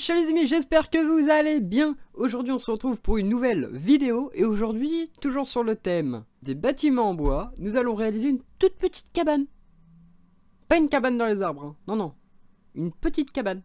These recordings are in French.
chers les amis, j'espère que vous allez bien. Aujourd'hui on se retrouve pour une nouvelle vidéo et aujourd'hui, toujours sur le thème des bâtiments en bois, nous allons réaliser une toute petite cabane. Pas une cabane dans les arbres, hein. non non, une petite cabane.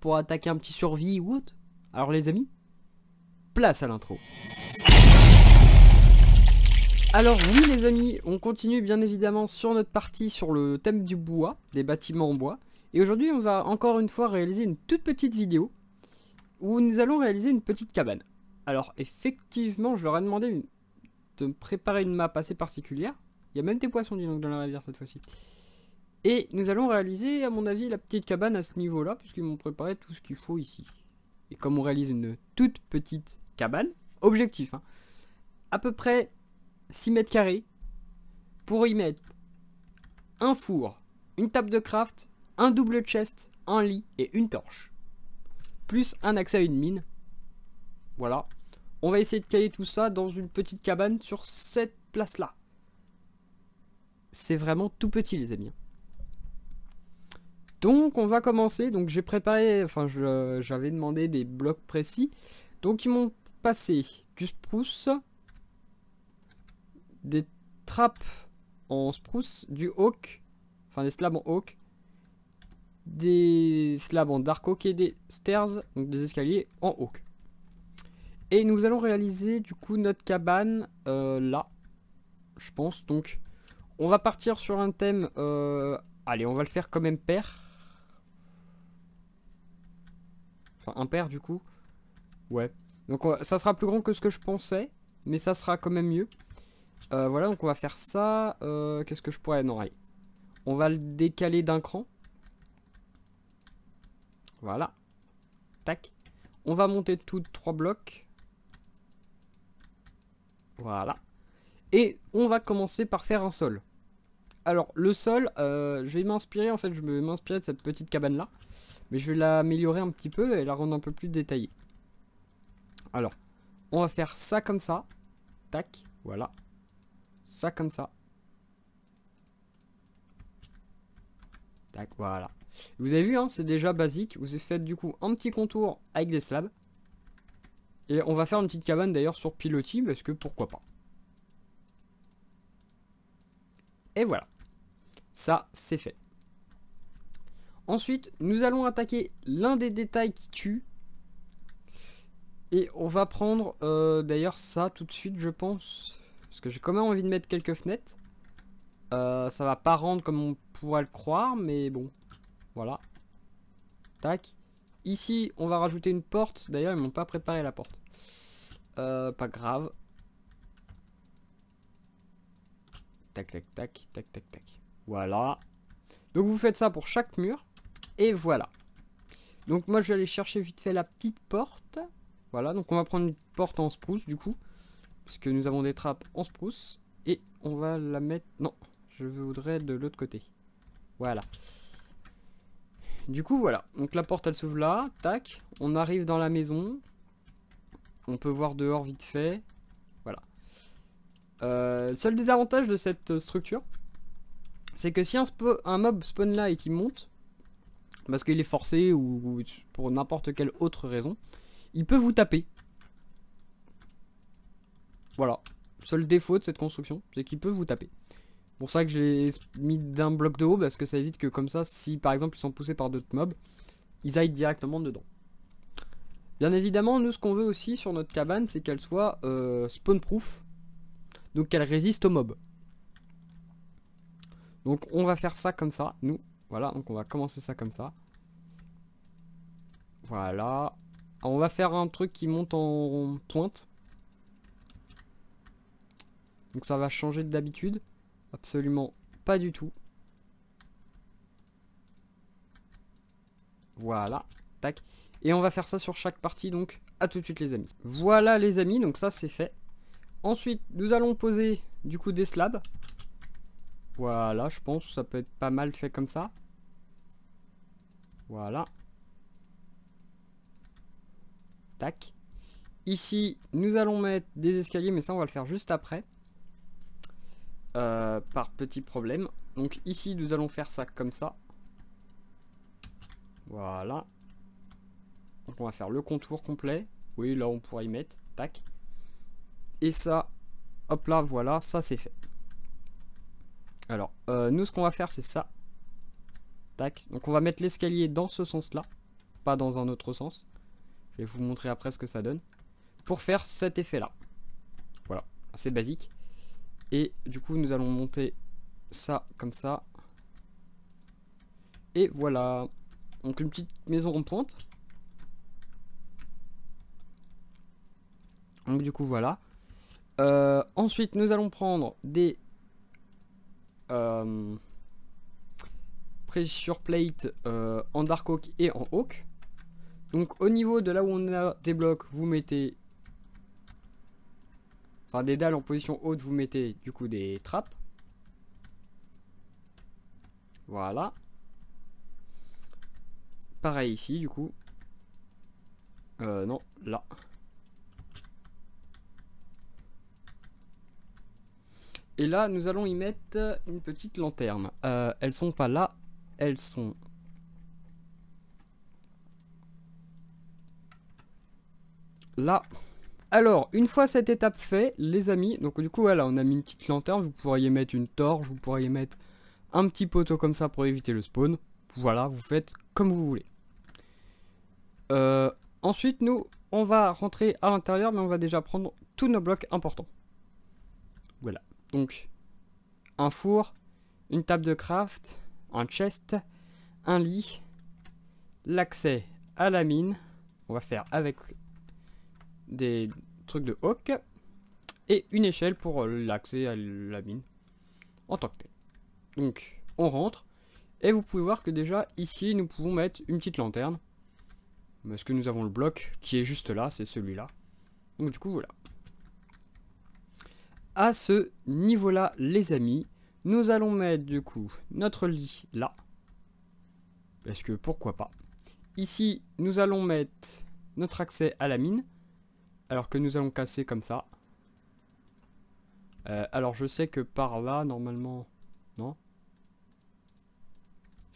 Pour attaquer un petit survie ou autre. Alors les amis, place à l'intro. Alors oui les amis, on continue bien évidemment sur notre partie sur le thème du bois, des bâtiments en bois. Et aujourd'hui, on va encore une fois réaliser une toute petite vidéo où nous allons réaliser une petite cabane. Alors, effectivement, je leur ai demandé de préparer une map assez particulière. Il y a même des poissons, dis donc, dans la rivière cette fois-ci. Et nous allons réaliser, à mon avis, la petite cabane à ce niveau-là, puisqu'ils m'ont préparé tout ce qu'il faut ici. Et comme on réalise une toute petite cabane, objectif, hein, à peu près 6 mètres carrés, pour y mettre un four, une table de craft, un double chest, un lit et une torche. Plus un accès à une mine. Voilà. On va essayer de caler tout ça dans une petite cabane sur cette place-là. C'est vraiment tout petit, les amis. Donc, on va commencer. Donc, j'ai préparé... Enfin, j'avais demandé des blocs précis. Donc, ils m'ont passé du spruce, des trappes en spruce, du hawk, enfin des slabs en hawk, des slabs dark oak et des stairs, donc des escaliers en oak Et nous allons réaliser du coup notre cabane euh, là, je pense. Donc on va partir sur un thème, euh, allez on va le faire même impair. Enfin impair du coup, ouais. Donc ça sera plus grand que ce que je pensais, mais ça sera quand même mieux. Euh, voilà donc on va faire ça, qu'est-ce que je pourrais, non allez. On va le décaler d'un cran. Voilà. Tac. On va monter tous trois blocs. Voilà. Et on va commencer par faire un sol. Alors, le sol, euh, je vais m'inspirer, en fait, je vais m'inspirer de cette petite cabane-là. Mais je vais l'améliorer un petit peu et la rendre un peu plus détaillée. Alors, on va faire ça comme ça. Tac, voilà. Ça comme ça. Tac, voilà. Vous avez vu, hein, c'est déjà basique. Vous avez fait du coup un petit contour avec des slabs. Et on va faire une petite cabane d'ailleurs sur pilotis, parce que pourquoi pas. Et voilà. Ça, c'est fait. Ensuite, nous allons attaquer l'un des détails qui tue. Et on va prendre euh, d'ailleurs ça tout de suite, je pense. Parce que j'ai quand même envie de mettre quelques fenêtres. Euh, ça va pas rendre comme on pourrait le croire, mais bon. Voilà. Tac. Ici, on va rajouter une porte. D'ailleurs, ils m'ont pas préparé la porte. Euh, pas grave. Tac, tac, tac, tac, tac, tac. Voilà. Donc vous faites ça pour chaque mur. Et voilà. Donc moi, je vais aller chercher vite fait la petite porte. Voilà, donc on va prendre une porte en spruce du coup. Parce que nous avons des trappes en spruce. Et on va la mettre... Non, je voudrais de l'autre côté. Voilà. Du coup, voilà. Donc la porte, elle s'ouvre là. Tac. On arrive dans la maison. On peut voir dehors vite fait. Voilà. Euh, seul désavantage de cette structure, c'est que si un, mob spawn là et qu'il monte, parce qu'il est forcé ou pour n'importe quelle autre raison, il peut vous taper. Voilà. Seul défaut de cette construction, c'est qu'il peut vous taper. C'est Pour ça que je l'ai mis d'un bloc de haut, parce que ça évite que comme ça, si par exemple ils sont poussés par d'autres mobs, ils aillent directement dedans. Bien évidemment, nous ce qu'on veut aussi sur notre cabane, c'est qu'elle soit euh, spawn-proof, donc qu'elle résiste aux mobs. Donc on va faire ça comme ça, nous. Voilà, donc on va commencer ça comme ça. Voilà. on va faire un truc qui monte en pointe. Donc ça va changer de d'habitude. Absolument pas du tout. Voilà, tac. Et on va faire ça sur chaque partie, donc à tout de suite les amis. Voilà les amis, donc ça c'est fait. Ensuite, nous allons poser du coup des slabs. Voilà, je pense ça peut être pas mal fait comme ça. Voilà. Tac. Ici, nous allons mettre des escaliers, mais ça on va le faire juste après. Euh, par petit problème. Donc ici, nous allons faire ça comme ça. Voilà. Donc on va faire le contour complet. Oui, là on pourrait y mettre. Tac. Et ça, hop là, voilà, ça c'est fait. Alors, euh, nous ce qu'on va faire c'est ça. Tac. Donc on va mettre l'escalier dans ce sens-là, pas dans un autre sens. Je vais vous montrer après ce que ça donne. Pour faire cet effet-là. Voilà, c'est basique. Et du coup, nous allons monter ça comme ça. Et voilà. Donc une petite maison en pointe. Donc du coup, voilà. Euh, ensuite, nous allons prendre des euh, pressure plate euh, en dark oak et en oak. Donc au niveau de là où on a des blocs, vous mettez Enfin, des dalles en position haute, vous mettez du coup des trappes. Voilà. Pareil ici, du coup. Euh, non, là. Et là, nous allons y mettre une petite lanterne. Euh, elles sont pas là, elles sont... Là. Alors, une fois cette étape faite, les amis, donc du coup, voilà, on a mis une petite lanterne, vous pourriez mettre une torche, vous pourriez mettre un petit poteau comme ça pour éviter le spawn. Voilà, vous faites comme vous voulez. Euh, ensuite, nous, on va rentrer à l'intérieur, mais on va déjà prendre tous nos blocs importants. Voilà, donc, un four, une table de craft, un chest, un lit, l'accès à la mine. On va faire avec des trucs de hawk et une échelle pour euh, l'accès à la mine en tant que tel. Donc on rentre et vous pouvez voir que déjà ici nous pouvons mettre une petite lanterne parce que nous avons le bloc qui est juste là, c'est celui-là. Donc du coup voilà. À ce niveau-là les amis, nous allons mettre du coup notre lit là parce que pourquoi pas. Ici nous allons mettre notre accès à la mine alors que nous allons casser comme ça. Euh, alors je sais que par là, normalement... Non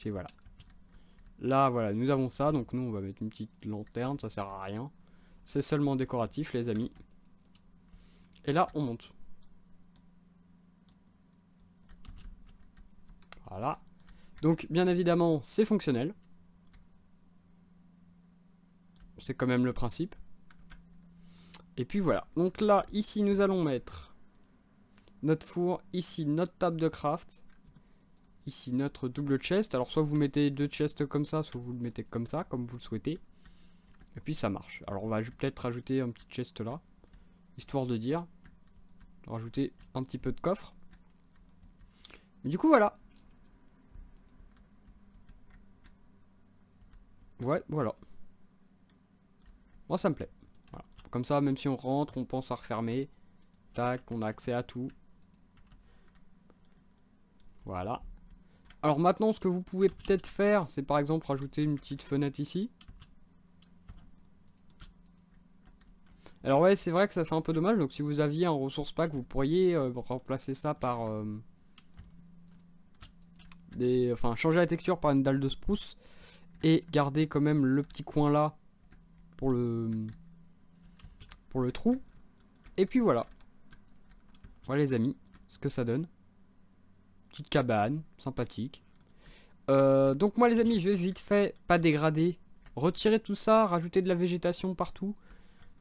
Et voilà. Là, voilà, nous avons ça. Donc nous, on va mettre une petite lanterne. Ça sert à rien. C'est seulement décoratif, les amis. Et là, on monte. Voilà. Donc, bien évidemment, c'est fonctionnel. C'est quand même le principe. Et puis voilà. Donc là, ici, nous allons mettre notre four. Ici, notre table de craft. Ici, notre double chest. Alors, soit vous mettez deux chests comme ça, soit vous le mettez comme ça, comme vous le souhaitez. Et puis, ça marche. Alors, on va peut-être rajouter un petit chest là. Histoire de dire. Rajouter un petit peu de coffre. du coup, voilà. Ouais, voilà. Moi, ça me plaît. Comme ça, même si on rentre, on pense à refermer. Tac, on a accès à tout. Voilà. Alors maintenant, ce que vous pouvez peut-être faire, c'est par exemple rajouter une petite fenêtre ici. Alors ouais, c'est vrai que ça fait un peu dommage. Donc si vous aviez un ressource pack, vous pourriez euh, remplacer ça par... Euh, des, enfin, changer la texture par une dalle de spruce. Et garder quand même le petit coin là pour le pour le trou. Et puis voilà. Voilà les amis, ce que ça donne. Petite cabane, sympathique. Euh, donc moi les amis, je vais vite fait, pas dégrader, retirer tout ça, rajouter de la végétation partout.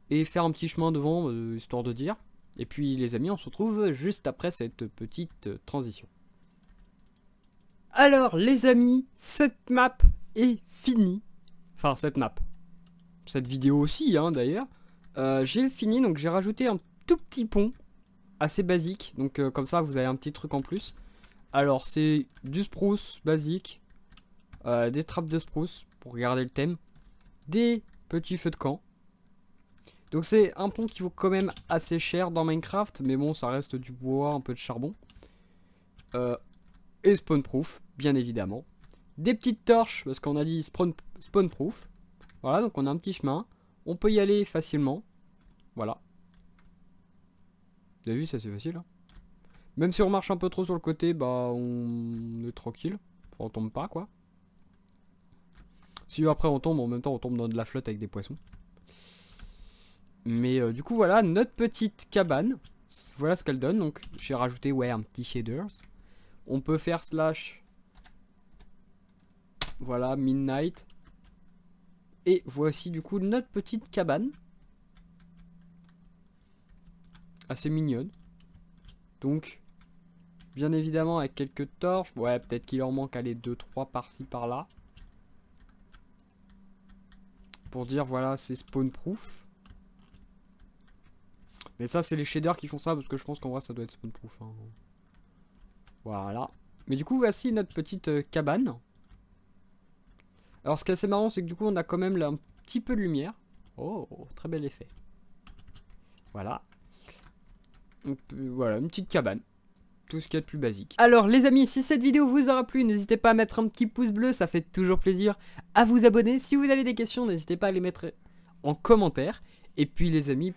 Et faire un petit chemin devant, euh, histoire de dire. Et puis les amis, on se retrouve juste après cette petite euh, transition. Alors les amis, cette map est finie. Enfin cette map. Cette vidéo aussi hein, d'ailleurs. Euh, j'ai fini, donc j'ai rajouté un tout petit pont assez basique. Donc euh, comme ça, vous avez un petit truc en plus. Alors, c'est du spruce basique, euh, des trappes de spruce pour garder le thème, des petits feux de camp. Donc c'est un pont qui vaut quand même assez cher dans Minecraft, mais bon, ça reste du bois, un peu de charbon. et spawn proof, bien évidemment. Des petites torches, parce qu'on a dit spawn, spawn proof. Voilà, donc on a un petit chemin. On peut y aller facilement. Voilà. Vous avez vu, c'est facile. Hein. Même si on marche un peu trop sur le côté, bah on est tranquille. on tombe pas, quoi. Si après on tombe, en même temps on tombe dans de la flotte avec des poissons. Mais euh, du coup, voilà notre petite cabane. Voilà ce qu'elle donne. Donc j'ai rajouté, ouais, un petit shaders. On peut faire slash... Voilà, midnight. Et voici du coup notre petite cabane. Assez mignonne. Donc, bien évidemment avec quelques torches. Ouais, peut-être qu'il leur manque les 2-3 par-ci par-là. Pour dire voilà, c'est spawn proof. Mais ça, c'est les shaders qui font ça parce que je pense qu'en vrai, ça doit être spawn proof. Hein. Voilà. Mais du coup, voici notre petite euh, cabane. Alors ce qui est assez marrant, c'est que du coup, on a quand même là un petit peu de lumière. Oh, très bel effet. Voilà. voilà, une petite cabane tout ce qu'il y a de plus basique. Alors les amis, si cette vidéo vous aura plu, n'hésitez pas à mettre un petit pouce bleu, ça fait toujours plaisir, à vous abonner. Si vous avez des questions, n'hésitez pas à les mettre en commentaire. Et puis les amis,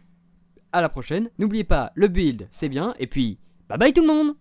à la prochaine. N'oubliez pas, le build, c'est bien. Et puis, bye bye tout le monde